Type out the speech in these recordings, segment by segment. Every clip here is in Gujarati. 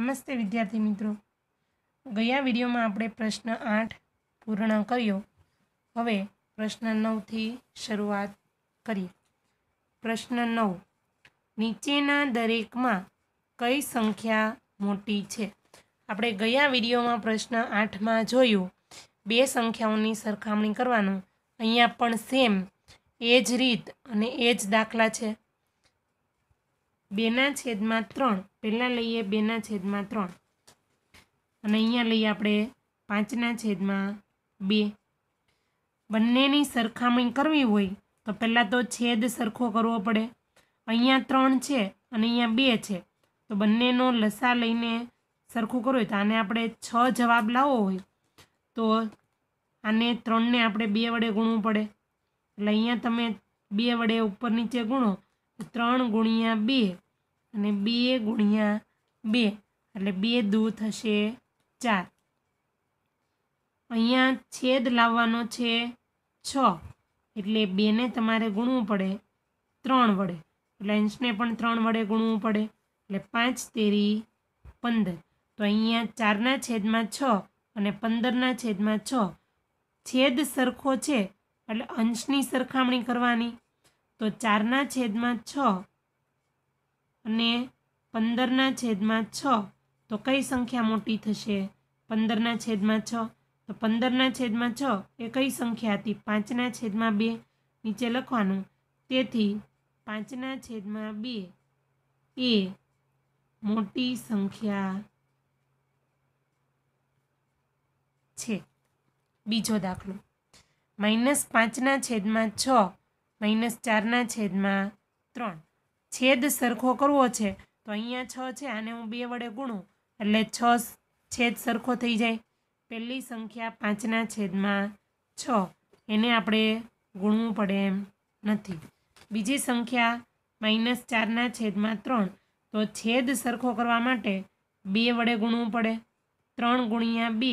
નમસ્તે વિદ્યાર્થી મિત્રો ગયા વિડીયોમાં આપણે પ્રશ્ન આઠ પૂર્ણ કર્યો હવે પ્રશ્ન નવથી શરૂઆત કરીએ પ્રશ્ન નવ નીચેના દરેકમાં કઈ સંખ્યા મોટી છે આપણે ગયા વિડીયોમાં પ્રશ્ન આઠમાં જોયું બે સંખ્યાઓની સરખામણી કરવાનું અહીંયા પણ સેમ એ જ રીત અને એ જ દાખલા છે બેના છેદમાં ત્રણ પહેલાં લઈએ બેના છેદમાં ત્રણ અને અહીંયા લઈએ આપણે પાંચના છેદમાં બે બંનેની સરખામણી કરવી હોય તો પહેલાં તો છેદ સરખો કરવો પડે અહીંયા ત્રણ છે અને અહીંયા બે છે તો બંનેનો લસા લઈને સરખું કરવું હોય તો આને આપણે છ જવાબ લાવવો હોય તો આને ત્રણને આપણે બે વડે ગુણવું પડે એટલે અહીંયા તમે બે વડે ઉપર નીચે ગુણો ત્રણ ગુણ્યા બે અને બે ગુણ્યા બે એટલે બે દુ થશે ચાર અહીંયા છેદ લાવવાનો છે છ એટલે બેને તમારે ગુણવું પડે ત્રણ વડે એટલે અંશને પણ ત્રણ વડે ગુણવું પડે એટલે પાંચ તેરી પંદર તો અહીંયા ચારના છેદમાં છ અને પંદરના છેદમાં છ છેદ સરખો છે એટલે અંશની સરખામણી કરવાની તો ચારના છેદમાં છ અને પંદરના છેદમાં છ તો કઈ સંખ્યા મોટી થશે પંદરના છેદમાં છ તો પંદરના છેદમાં છ એ કઈ સંખ્યા હતી પાંચના છેદમાં બે નીચે લખવાનું તેથી પાંચના છેદમાં બે એ મોટી સંખ્યા છે બીજો દાખલો માઇનસ પાંચના છેદમાં છ માઇનસ ચારના છેદમાં ત્રણ છેદ સરખો કરવો છે તો અહીંયા છ છે આને હું બે વડે ગુણું એટલે છ છેદ સરખો થઈ જાય પહેલી સંખ્યા પાંચના છેદમાં છ એને આપણે ગુણવું પડે એમ નથી બીજી સંખ્યા માઇનસ ચારના છેદમાં ત્રણ તો છેદ સરખો કરવા માટે બે વડે ગુણવું પડે ત્રણ ગુણ્યા બે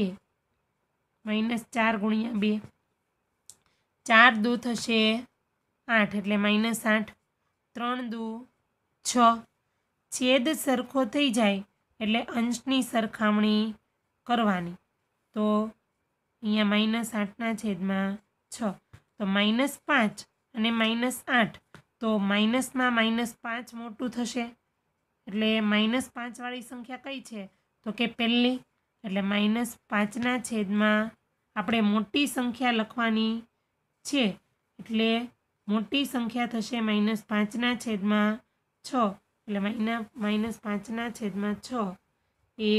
માઇનસ ચાર ગુણ્યા બે ચાર દૂ થશે આઠ એટલે માઇનસ આઠ ત્રણ દુ છ છેદ સરખો થઈ જાય એટલે અંશની સરખામણી કરવાની તો અહીંયા માઇનસ આઠના છેદમાં છ તો માઇનસ પાંચ અને માઇનસ આઠ તો માઇનસમાં માઇનસ પાંચ મોટું થશે એટલે માઇનસ પાંચવાળી સંખ્યા કઈ છે તો કે પહેલી એટલે માઇનસ પાંચના છેદમાં આપણે મોટી સંખ્યા લખવાની છે એટલે મોટી સંખ્યા થશે માઇનસ પાંચના છેદમાં છ એટલે માઇના માઇનસ પાંચના છેદમાં છ એ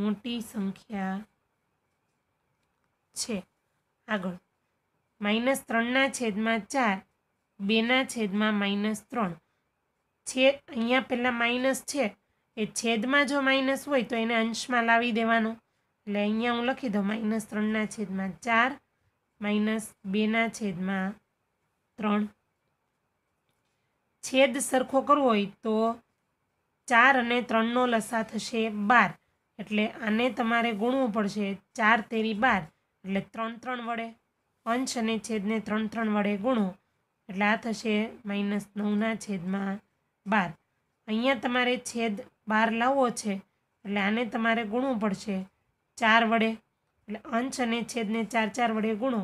મોટી સંખ્યા છે આગળ માઇનસ ત્રણના છેદમાં ચાર બેના છેદમાં માઇનસ ત્રણ છે અહીંયા પહેલાં માઇનસ છે એ છેદમાં જો માઇનસ હોય તો એને અંશમાં લાવી દેવાનો એટલે અહીંયા હું લખી દઉં માઇનસ ત્રણના છેદમાં ચાર માઇનસ બેના છેદમાં ત્રણ છેદ સરખો કરવો હોય તો ચાર અને ત્રણનો લસા થશે બાર એટલે આને તમારે ગુણવું પડશે ચાર તેરી બાર એટલે ત્રણ ત્રણ વડે અંશ અને છેદને ત્રણ ત્રણ વડે ગુણો એટલે આ થશે માઇનસ નવના છેદમાં બાર અહીંયા તમારે છેદ બાર લાવવો છે એટલે આને તમારે ગુણવું પડશે ચાર વડે એટલે અંશ અને છેદને ચાર ચાર વડે ગુણો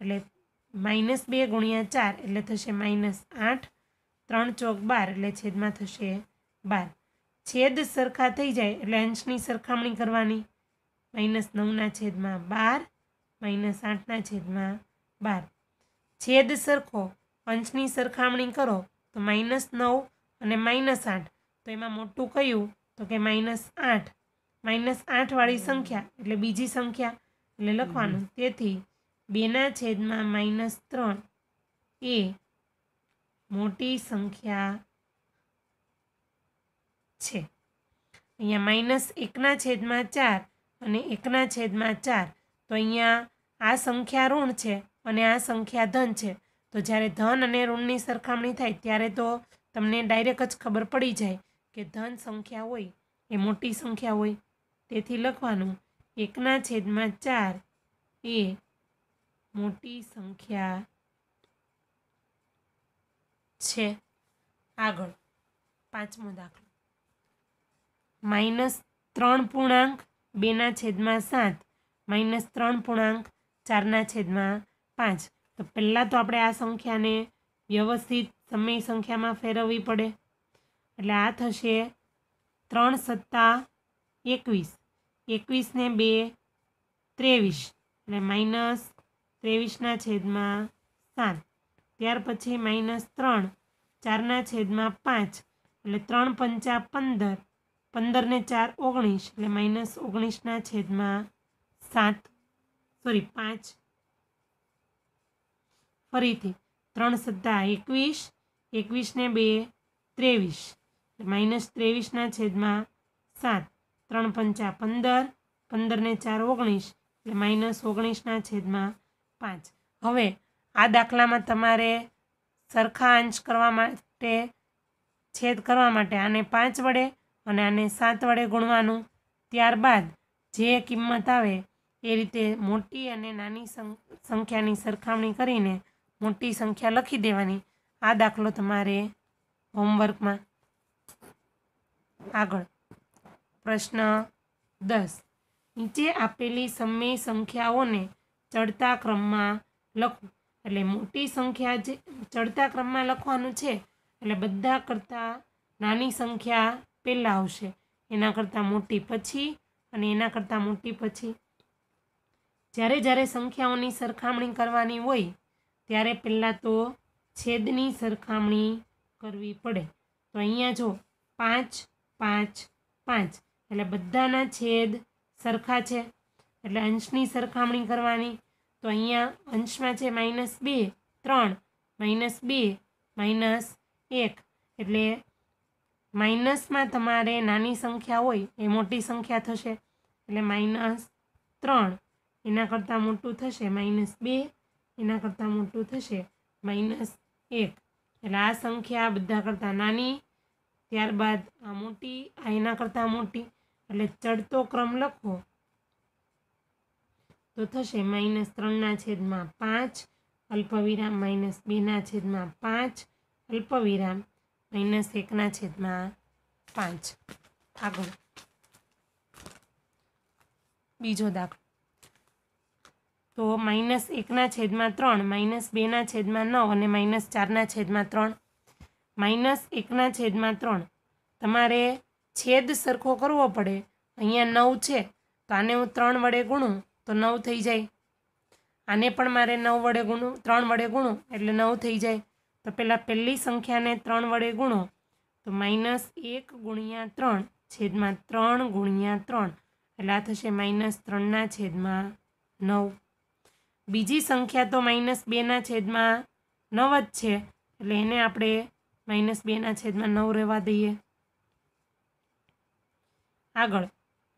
એટલે માઇનસ બે ગુણ્યા ચાર એટલે થશે માઇનસ આઠ ત્રણ ચોક બાર એટલે છેદમાં થશે બાર છેદ સરખા થઈ જાય એટલે અંશની સરખામણી કરવાની માઇનસ નવના છેદમાં બાર માઇનસ આઠના છેદમાં બાર છેદ સરખો અંશની સરખામણી કરો તો માઇનસ નવ અને માઇનસ આઠ તો એમાં મોટું કયું તો કે માઇનસ આઠ માઇનસ આઠવાળી સંખ્યા એટલે બીજી સંખ્યા એટલે લખવાનું તેથી બેના છેદમાં માઇનસ ત્રણ એ મોટી સંખ્યા છે અહીંયા માઇનસ એકના છેદમાં ચાર અને એકના છેદમાં ચાર તો અહીંયા આ સંખ્યા ઋણ છે અને આ સંખ્યા ધન છે તો જ્યારે ધન અને ઋણની સરખામણી થાય ત્યારે તો તમને ડાયરેક્ટ જ ખબર પડી જાય કે ધન સંખ્યા હોય એ મોટી સંખ્યા હોય તેથી લખવાનું એકના છેદમાં ચાર એ મોટી સંખ્યા છે આગળ પાંચમો દાખલો માઇનસ ત્રણ પૂર્ણાંક બેના છેદમાં સાત માઇનસ ત્રણ પૂર્ણાંક ચારના છેદમાં પાંચ તો પહેલાં તો આપણે આ સંખ્યાને વ્યવસ્થિત સમય સંખ્યામાં ફેરવવી પડે એટલે આ થશે ત્રણ સત્તા એકવીસ એકવીસને બે ત્રેવીસ એટલે માઇનસ ત્રેવીસના છેદમાં સાત ત્યાર પછી માઇનસ ત્રણ ચારના છેદમાં પાંચ એટલે ત્રણ પંચા પંદર પંદરને ચાર ઓગણીસ એટલે માઇનસ ઓગણીસના છેદમાં સાત સોરી પાંચ ફરીથી ત્રણ સત્તા એકવીસ એકવીસને બે ત્રેવીસ માઇનસ ત્રેવીસના છેદમાં સાત ત્રણ પંચા પંદર પંદરને ચાર ઓગણીસ એટલે માઇનસ ઓગણીસના છેદમાં પાંચ હવે આ દાખલામાં તમારે સરખા અંશ કરવા માટે છેદ કરવા માટે આને પાંચ વડે અને આને સાત વડે ગુણવાનું ત્યારબાદ જે કિંમત આવે એ રીતે મોટી અને નાની સંખ્યાની સરખામણી કરીને મોટી સંખ્યા લખી દેવાની આ દાખલો તમારે હોમવર્કમાં આગળ પ્રશ્ન દસ નીચે આપેલી સમય સંખ્યાઓને ચડતા ક્રમમાં લખું એટલે મોટી સંખ્યા જે ચડતા ક્રમમાં લખવાનું છે એટલે બધા કરતાં નાની સંખ્યા પહેલાં આવશે એના કરતાં મોટી પછી અને એના કરતાં મોટી પછી જ્યારે જ્યારે સંખ્યાઓની સરખામણી કરવાની હોય ત્યારે પહેલાં તો છેદની સરખામણી કરવી પડે તો અહીંયા જો પાંચ પાંચ પાંચ એટલે બધાના છેદ સરખા છે એટલે અંશની સરખામણી કરવાની તો અહીંયા અંશમાં છે માઇનસ બે ત્રણ માઇનસ બે માઇનસ એક એટલે માઇનસમાં તમારે નાની સંખ્યા હોય એ મોટી સંખ્યા થશે એટલે માઇનસ ત્રણ એના કરતાં મોટું થશે માઇનસ બે એના કરતાં મોટું થશે માઇનસ એક એટલે આ સંખ્યા બધા કરતાં નાની ત્યારબાદ આ મોટી આ એના કરતાં મોટી એટલે ચડતો ક્રમ લખો તો થશે માઇનસ ત્રણના છેદમાં પાંચ અલ્પવિરામ માઇનસ બેના છેદમાં પાંચ અલ્પવિરામ માઇનસ એકના છેદમાં પાંચ આગળ બીજો દાખલો તો માઇનસ એકના છેદમાં ત્રણ માઇનસ બેના છેદમાં નવ અને માઇનસ ચારના છેદમાં ત્રણ માઇનસ એકના છેદમાં ત્રણ તમારે છેદ સરખો કરવો પડે અહીંયા નવ છે તો આને હું ત્રણ વડે ગુણું તો નવ થઈ જાય આને પણ મારે નવ વડે ગુણું ત્રણ વડે ગુણું એટલે નવ થઈ જાય તો પહેલાં પહેલી સંખ્યાને ત્રણ વડે ગુણો તો માઇનસ એક ગુણ્યા ત્રણ છેદમાં ત્રણ ગુણ્યા ત્રણ એટલે આ થશે માઇનસ ત્રણના છેદમાં નવ બીજી સંખ્યા તો માઇનસ બેના છેદમાં નવ જ છે એટલે એને આપણે માઇનસ બેના છેદમાં નવ રહેવા દઈએ આગળ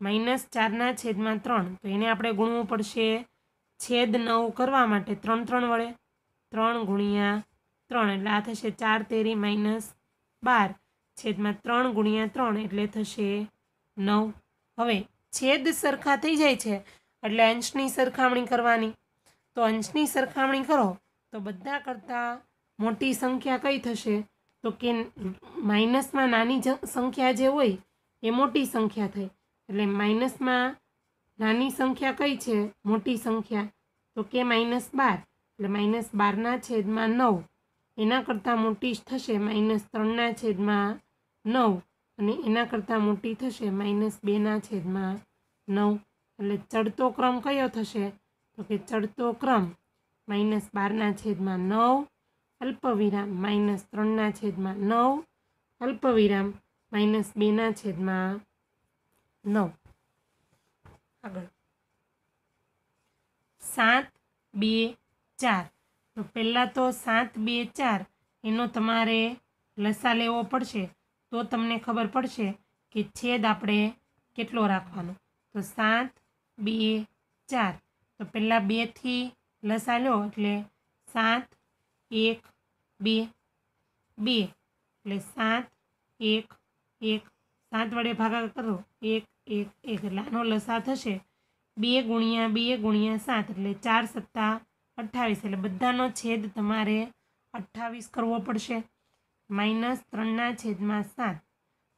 માઇનસ ચારના છેદમાં ત્રણ તો એને આપણે ગુણવું પડશે છેદ નવ કરવા માટે ત્રણ ત્રણ વડે ત્રણ ગુણ્યા ત્રણ એટલે આ થશે ચાર તેરી માઇનસ બાર છેદમાં ત્રણ ગુણ્યા ત્રણ એટલે થશે નવ હવે છેદ સરખા થઈ જાય છે એટલે અંશની સરખામણી કરવાની તો અંશની સરખામણી કરો તો બધા કરતાં મોટી સંખ્યા કઈ થશે તો કે માઇનસમાં નાની સંખ્યા જે હોય એ મોટી સંખ્યા થાય એટલે માઇનસમાં નાની સંખ્યા કઈ છે મોટી સંખ્યા તો કે માઇનસ બાર એટલે માઇનસ બારના છેદમાં નવ એના કરતાં મોટી થશે માઇનસ ત્રણના છેદમાં નવ અને એના કરતાં મોટી થશે માઇનસ બેના છેદમાં નવ એટલે ચડતો ક્રમ કયો થશે તો કે ચડતો ક્રમ માઇનસ બારના છેદમાં નવ અલ્પવિરામ માઇનસ ત્રણના છેદમાં નવ અલ્પવિરામ માઇનસ બેના છેદમાં નવ આગળ સાત બે ચાર તો પહેલાં તો સાત બે ચાર એનો તમારે લસા લેવો પડશે તો તમને ખબર પડશે કે છેદ આપણે કેટલો રાખવાનો તો સાત બે ચાર તો પહેલાં બેથી લસા લો એટલે સાત એક બે બે એટલે સાત એક એક સાત વડે ભાગા કરો એક એક એક એટલે આનો લસા થશે બે ગુણ્યા બે ગુણ્યા સાત એટલે ચાર સત્તા અઠ્ઠાવીસ એટલે બધાનો છેદ તમારે અઠ્ઠાવીસ કરવો પડશે માઇનસ ત્રણના છેદમાં સાત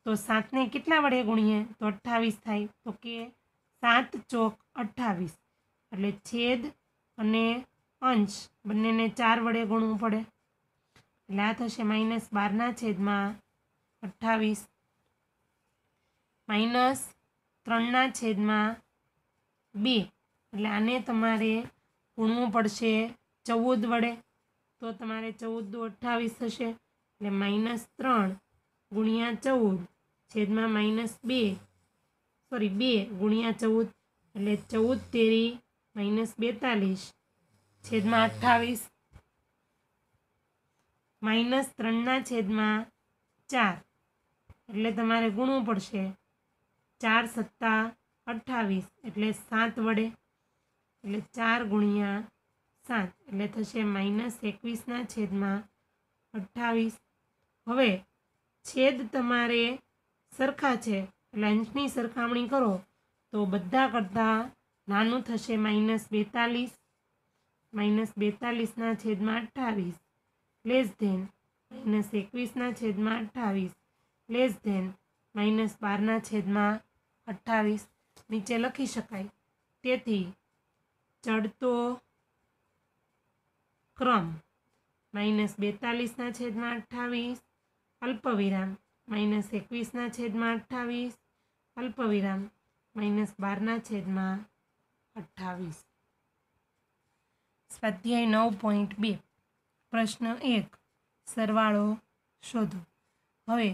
તો સાતને કેટલા વડે ગુણીએ તો અઠ્ઠાવીસ થાય તો કે સાત ચોક અઠ્ઠાવીસ એટલે છેદ અને અંશ બંનેને ચાર વડે ગુણવું પડે એટલે આ થશે માઇનસ બારના છેદમાં અઠ્ઠાવીસ માઇનસ ત્રણના છેદમાં બે એટલે આને તમારે ગુણવું પડશે ચૌદ વડે તો તમારે ચૌદ દો અઠ્ઠાવીસ થશે એટલે માઇનસ ત્રણ ગુણ્યા ચૌદ છેદમાં માઇનસ બે સોરી બે ગુણ્યા ચૌદ એટલે ચૌદ તેરી માઇનસ બેતાલીસ છેદમાં અઠ્ઠાવીસ માઇનસ ત્રણના છેદમાં ચાર એટલે તમારે ગુણવું પડશે ચાર સત્તા અઠ્ઠાવીસ એટલે સાત વડે એટલે ચાર ગુણ્યા સાત એટલે થશે માઇનસ એકવીસના છેદમાં અઠ્ઠાવીસ હવે છેદ તમારે સરખા છે એટલે અંશની સરખામણી કરો તો બધા કરતાં નાનું થશે માઇનસ બેતાલીસ માઇનસ બેતાલીસના છેદમાં અઠ્ઠાવીસ લેસ ધેન માઇનસ એકવીસના છેદમાં અઠ્ઠાવીસ લેસ ધેન માઇનસ બારના છેદમાં અઠ્ઠાવીસ નીચે લખી શકાય તેથી ચડતો ક્રમ માઇનસ બેતાલીસના છેદમાં અઠ્ઠાવીસ અલ્પવિરામ માઇનસ એકવીસના છેદમાં અઠ્ઠાવીસ અલ્પવિરામ માઇનસ બારના છેદમાં અઠ્ઠાવીસ સ્વાધ્યાય નવ પોઈન્ટ બે પ્રશ્ન એક સરવાળો શોધો હવે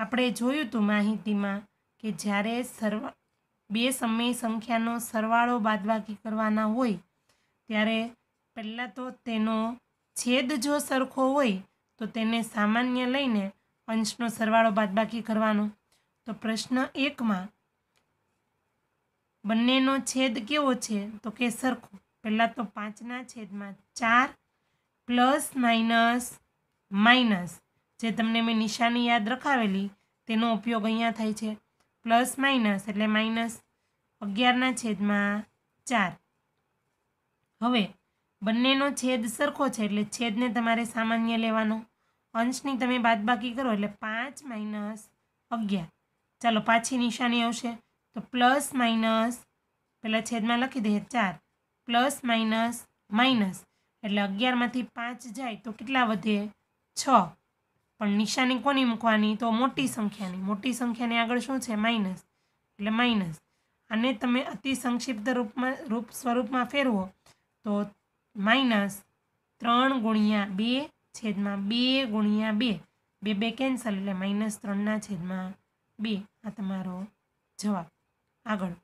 આપણે જોયું હતું માહિતીમાં કે જ્યારે સર્વ બે સમય સંખ્યાનો સરવાળો બાદબાકી કરવાના હોય ત્યારે પહેલાં તો તેનો છેદ જો સરખો હોય તો તેને સામાન્ય લઈને અંશનો સરવાળો બાદબાકી કરવાનો તો પ્રશ્ન એકમાં બંનેનો છેદ કેવો છે તો કે સરખો પહેલાં તો પાંચના છેદમાં ચાર પ્લસ માઇનસ માઇનસ જે તમને મેં નિશાની યાદ રખાવેલી તેનો ઉપયોગ અહીંયા થાય છે પ્લસ માઇનસ એટલે માઇનસ અગિયારના છેદમાં ચાર હવે બંનેનો છેદ સરખો છે એટલે છેદને તમારે સામાન્ય લેવાનો અંશની તમે બાદબાકી કરો એટલે પાંચ માઇનસ અગિયાર ચાલો પાછી નિશાની આવશે તો પ્લસ માઇનસ પહેલાં છેદમાં લખી દઈએ ચાર પ્લસ માઇનસ માઇનસ એટલે અગિયારમાંથી પાંચ જાય તો કેટલા વધે છ પણ નિશાની કોની મૂકવાની તો મોટી સંખ્યાની મોટી સંખ્યાની આગળ શું છે માઇનસ એટલે માઇનસ અને તમે અતિ સંક્ષિપ્ત રૂપમાં રૂપ સ્વરૂપમાં ફેરવો તો માઇનસ ત્રણ ગુણ્યા બે છેદમાં બે ગુણ્યા બે બે બે કેન્સલ એટલે માઇનસ ત્રણના છેદમાં બે આ તમારો જવાબ આગળ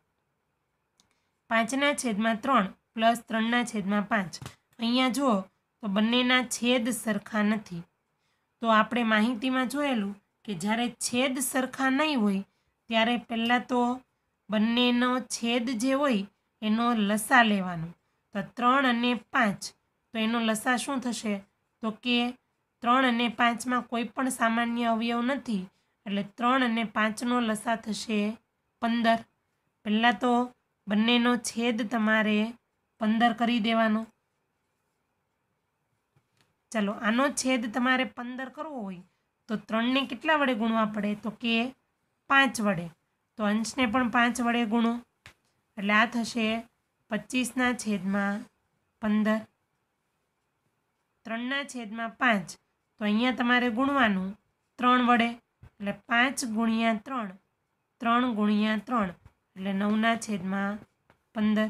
પાંચના છેદમાં ત્રણ પ્લસ ત્રણના છેદમાં પાંચ અહીંયા જુઓ તો બંનેના છેદ સરખા નથી તો આપણે માહિતીમાં જોયેલું કે જ્યારે છેદ સરખા નહીં હોય ત્યારે પહેલાં તો બંનેનો છેદ જે હોય એનો લસા લેવાનો તો ત્રણ અને પાંચ તો એનો લસા શું થશે તો કે ત્રણ અને પાંચમાં કોઈ પણ સામાન્ય અવયવ નથી એટલે ત્રણ અને પાંચનો લસા થશે પંદર પહેલાં તો બંનેનો છેદ તમારે પંદર કરી દેવાનો ચાલો આનો છેદ તમારે પંદર કરવો હોય તો ત્રણને કેટલા વડે ગુણવા પડે તો કે પાંચ વડે તો અંશને પણ પાંચ વડે ગુણો એટલે આ થશે પચીસના છેદમાં પંદર ત્રણના છેદમાં પાંચ તો અહીંયા તમારે ગુણવાનું ત્રણ વડે એટલે પાંચ ગુણ્યા ત્રણ ત્રણ ગુણ્યા ત્રણ એટલે નવના છેદમાં પંદર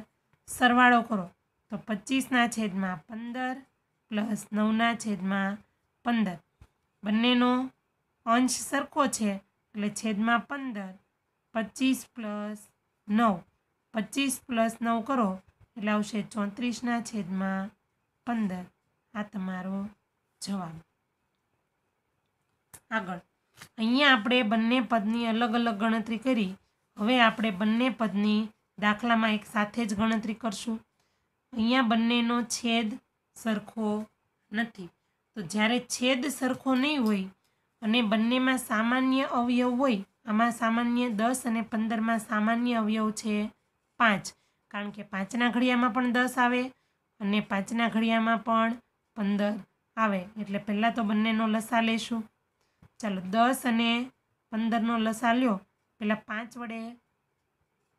સરવાળો કરો તો પચીસના છેદમાં પંદર પ્લસ નવના છેદમાં પંદર બંનેનો અંશ સરખો છે એટલે છેદમાં પંદર પચીસ પ્લસ નવ પચીસ પ્લસ નવ કરો એટલે આવશે ચોત્રીસના છેદમાં પંદર આ તમારો જવાબ આગળ અહીંયા આપણે બંને પદની અલગ અલગ ગણતરી કરી હવે આપણે બંને પદની દાખલામાં એક સાથે જ ગણતરી કરશું અહીંયા બંનેનો છેદ સરખો નથી તો જ્યારે છેદ સરખો નહીં હોય અને બંનેમાં સામાન્ય અવયવ હોય આમાં સામાન્ય દસ અને પંદરમાં સામાન્ય અવયવ છે પાંચ કારણ કે પાંચના ઘડિયામાં પણ દસ આવે અને પાંચના ઘડિયામાં પણ પંદર આવે એટલે પહેલાં તો બંનેનો લસા લેશું ચાલો દસ અને પંદરનો લસા લ્યો પહેલાં પાંચ વડે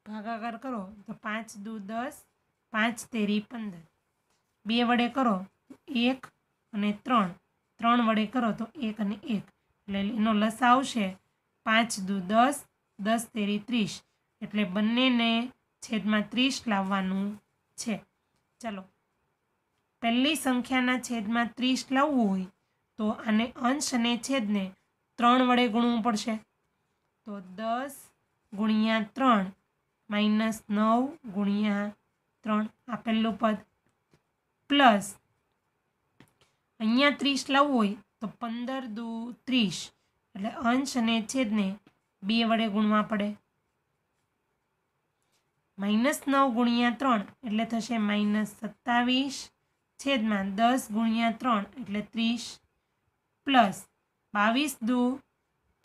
ભાગાકાર કરો તો પાંચ દૂ દસ પાંચ તેરી પંદર બે વડે કરો એક અને ત્રણ ત્રણ વડે કરો તો એક અને એક એટલે એનો લસા આવશે પાંચ દુ દસ દસ તેરી ત્રીસ એટલે બંનેને છેદમાં ત્રીસ લાવવાનું છે ચાલો પહેલી સંખ્યાના છેદમાં ત્રીસ લાવવું હોય તો આને અંશ અને છેદને ત્રણ વડે ગુણવું પડશે તો દસ ગુણ્યા ત્રણ માઇનસ નવ ગુણ્યા ત્રણ આ પહેલું પદ પ્લસ અહીંયા ત્રીસ લાવવું હોય તો પંદર દુ ત્રીસ એટલે અંશ અને છેદને બે વડે ગુણવા પડે માઇનસ નવ ગુણ્યા ત્રણ એટલે થશે માઇનસ સત્તાવીસ છેદમાં દસ ગુણ્યા ત્રણ એટલે ત્રીસ પ્લસ બાવીસ દુ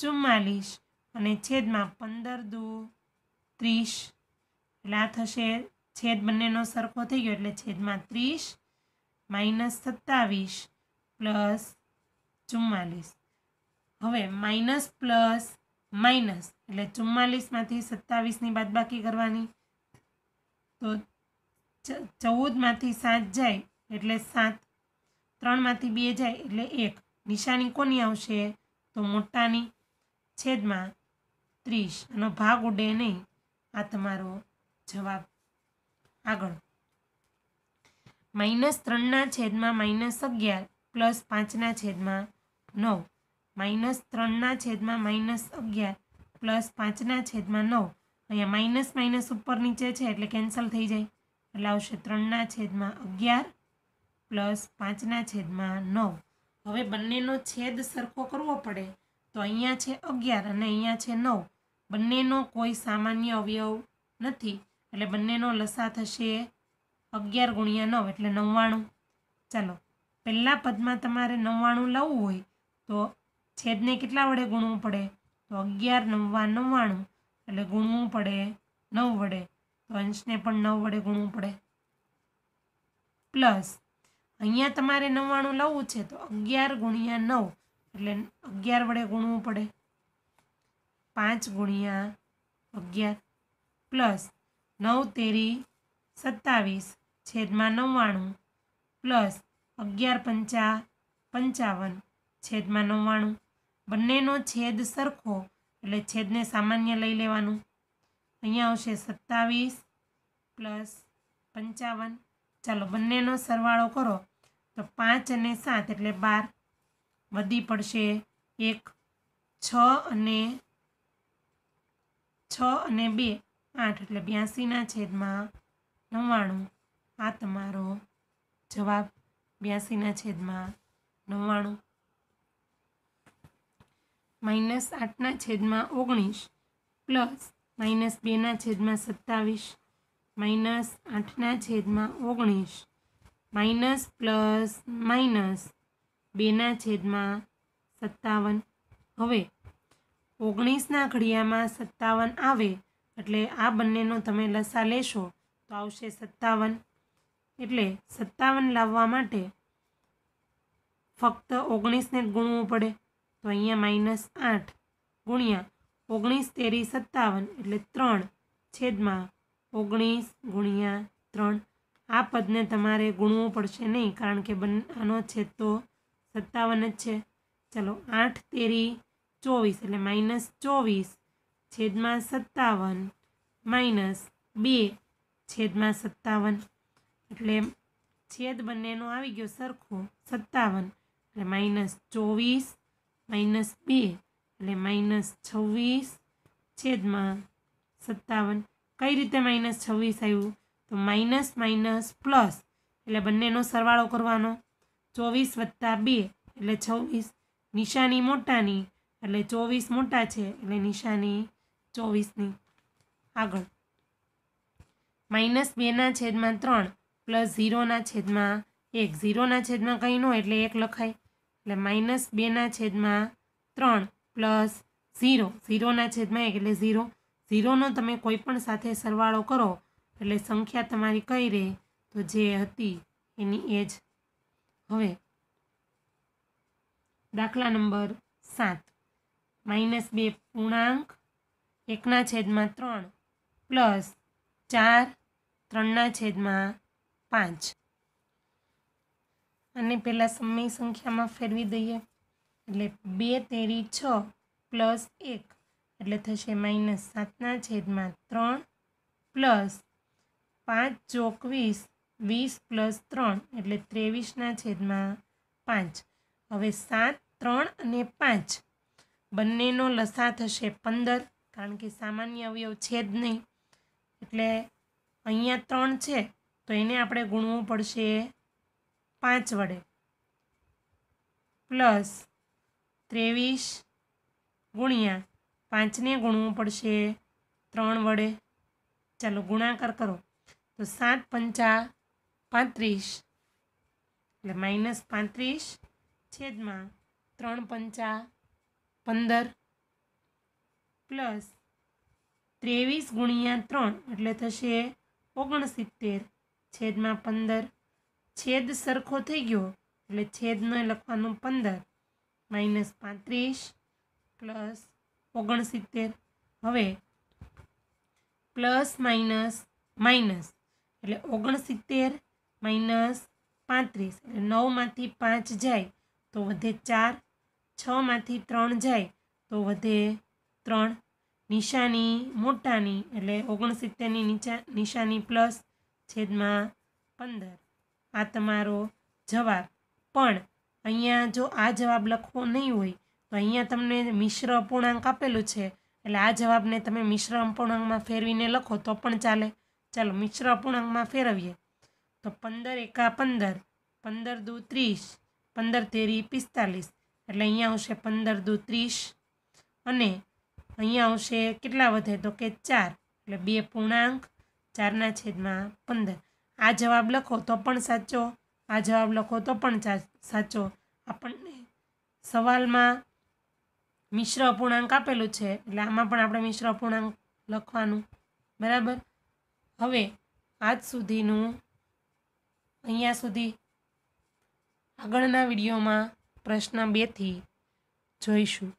ચુમ્માલીસ અને છેદમાં પંદર દુ ત્રીસ એટલે આ થશે છેદ બંનેનો સરખો થઈ ગયો એટલે છેદમાં ત્રીસ માઇનસ સત્તાવીસ પ્લસ ચુમ્માલીસ હવે માઇનસ પ્લસ માઇનસ એટલે ચુમ્માલીસમાંથી સત્તાવીસની બાદબાકી કરવાની તો ચૌદમાંથી સાત જાય એટલે સાત ત્રણમાંથી બે જાય એટલે એક નિશાની કોની આવશે તો મોટાની છેદમાં ત્રીસ અને ભાગ ઉડે નહીં આ તમારો જવાબ આગળ માઇનસ ત્રણના છેદમાં માઇનસ અગિયાર પ્લસ પાંચના છેદમાં નવ માઇનસ ત્રણના છેદમાં માઇનસ અગિયાર પ્લસ પાંચના છેદમાં નવ અહીંયા માઇનસ માઇનસ ઉપર નીચે છે એટલે કેન્સલ થઈ જાય એટલે આવશે ત્રણના છેદમાં અગિયાર પ્લસ પાંચના છેદમાં નવ હવે બંનેનો છેદ સરખો કરવો પડે તો અહીંયા છે અગિયાર અને અહીંયા છે નવ બંનેનો કોઈ સામાન્ય અવયવ નથી એટલે બંનેનો લસા થશે અગિયાર ગુણ્યા નવ એટલે નવ્વાણું ચાલો પહેલાં પદમાં તમારે નવ્વાણું લાવવું હોય તો છેદને કેટલા વડે ગુણવું પડે તો અગિયાર નવ્વા નવ્વાણું એટલે ગુણવું પડે નવ વડે તો અંશને પણ નવ વડે ગુણવું પડે પ્લસ અહીંયા તમારે નવ્વાણું લાવવું છે તો અગિયાર ગુણ્યા નવ એટલે અગિયાર વડે ગુણવું પડે પાંચ ગુણ્યા અગિયાર પ્લસ નવ તેરી સત્તાવીસ છેદમાં નવ્વાણું પ્લસ અગિયાર પંચા પંચાવન છેદમાં નવ્વાણું બંનેનો છેદ સરખો એટલે છેદને સામાન્ય લઈ લેવાનું અહીંયા આવશે સત્તાવીસ પ્લસ પંચાવન ચાલો બંનેનો સરવાળો કરો તો પાંચ અને સાત એટલે બાર વધી પડશે એક છ અને છ અને બે આઠ એટલે બ્યાસીના છેદમાં નવ્વાણું આ તમારો જવાબ બ્યાસીના છેદમાં નવ્વાણું માઇનસ આઠના છેદમાં ઓગણીસ પ્લસ માઇનસ બેના છેદમાં સત્તાવીસ માઇનસ આઠના છેદમાં ઓગણીસ માઇનસ પ્લસ માઇનસ બેના છેદમાં સત્તાવન હવે ઓગણીસના ઘડિયામાં સત્તાવન આવે એટલે આ બંનેનો તમે લસા લેશો તો આવશે સત્તાવન એટલે સત્તાવન લાવવા માટે ફક્ત ઓગણીસને જ ગુણવું પડે તો અહીંયા માઇનસ આઠ ગુણ્યા ઓગણીસ તેરી સત્તાવન એટલે ત્રણ છેદમાં ઓગણીસ ગુણ્યા ત્રણ આ પદને તમારે ગુણવું પડશે નહીં કારણ કે બંને આનો છેદ તો સત્તાવન જ છે ચલો આઠ તેરી ચોવીસ એટલે માઇનસ ચોવીસ છેદમાં સત્તાવન માઇનસ બે છેદમાં સત્તાવન એટલે છેદ બંનેનો આવી ગયો સરખો સત્તાવન એટલે માઇનસ ચોવીસ માઇનસ બે એટલે માઇનસ છવ્વીસ છેદમાં સત્તાવન કઈ રીતે માઇનસ છવ્વીસ આવ્યું તો માઇનસ માઇનસ પ્લસ એટલે બંનેનો સરવાળો કરવાનો ચોવીસ વત્તા બે એટલે છવ્વીસ નિશાની મોટાની એટલે ચોવીસ મોટા છે એટલે નિશાની ચોવીસની આગળ માઇનસ બેના છેદમાં ત્રણ પ્લસ ઝીરોના છેદમાં એક ઝીરોના છેદમાં કંઈ ન એટલે એક લખાય એટલે માઇનસ બેના છેદમાં ત્રણ પ્લસ ઝીરો ઝીરોના છેદમાં એક એટલે ઝીરો ઝીરોનો તમે કોઈ પણ સાથે સરવાળો કરો એટલે સંખ્યા તમારી કઈ રહે તો જે હતી એની એ જ હવે દાખલા નંબર સાત માઇનસ બે પૂર્ણાંક એકના છેદમાં ત્રણ પ્લસ ચાર ત્રણના છેદમાં પાંચ અને પહેલાં સમય સંખ્યામાં ફેરવી દઈએ એટલે બે તેરી છ પ્લસ એક એટલે થશે માઇનસ સાતના છેદમાં ત્રણ પ્લસ પાંચ ચોકવીસ વીસ પ્લસ ત્રણ એટલે ત્રેવીસના છેદમાં પાંચ હવે સાત ત્રણ અને પાંચ બંનેનો લસા થશે પંદર કારણ કે સામાન્ય અવયવ છેદ નહીં એટલે અહીંયા ત્રણ છે તો એને આપણે ગુણવું પડશે પાંચ વડે પ્લસ ત્રેવીસ ગુણ્યા પાંચને ગુણવું પડશે ત્રણ વડે ચાલો ગુણાકાર કરો તો સાત પંચા પાંત્રીસ એટલે માઇનસ પાંત્રીસ છેદમાં ત્રણ પંચા પંદર પ્લસ ત્રેવીસ ગુણ્યા ત્રણ એટલે થશે ઓગણસિત્તેર છેદમાં પંદર છેદ સરખો થઈ ગયો એટલે છેદને લખવાનું પંદર માઇનસ પાંત્રીસ પ્લસ ઓગણસિત્તેર હવે પ્લસ માઇનસ માઇનસ એટલે ઓગણસિત્તેર માઇનસ પાંત્રીસ એટલે નવમાંથી પાંચ જાય તો વધે ચાર છમાંથી ત્રણ જાય તો વધે ત્રણ નિશાની મોટાની એટલે ઓગણસિત્તેરની નિશા નિશાની પ્લસ છેદમાં પંદર આ તમારો જવાબ પણ અહીંયા જો આ જવાબ લખવો નહીં હોય તો અહીંયા તમને મિશ્ર અપૂર્ણાંક આપેલું છે એટલે આ જવાબને તમે મિશ્ર અપૂર્ણાંકમાં ફેરવીને લખો તો પણ ચાલે ચાલો મિશ્ર અપૂર્ણાંકમાં ફેરવીએ તો પંદર એકા પંદર પંદર દુ ત્રીસ પંદર તેરી પિસ્તાલીસ એટલે અહીંયા આવશે પંદર દુ ત્રીસ અને અહીંયા આવશે કેટલા વધે તો કે ચાર એટલે બે પૂર્ણાંક ચારના છેદમાં પંદર આ જવાબ લખો તો પણ સાચો આ જવાબ લખો તો પણ સાચો આપણને સવાલમાં મિશ્ર અપૂર્ણાંક આપેલું છે એટલે આમાં પણ આપણે મિશ્ર અપૂર્ણાંક લખવાનું બરાબર હવે આજ સુધીનું અહીંયા સુધી આગળના વિડીયોમાં પ્રશ્ન બેથી જોઈશું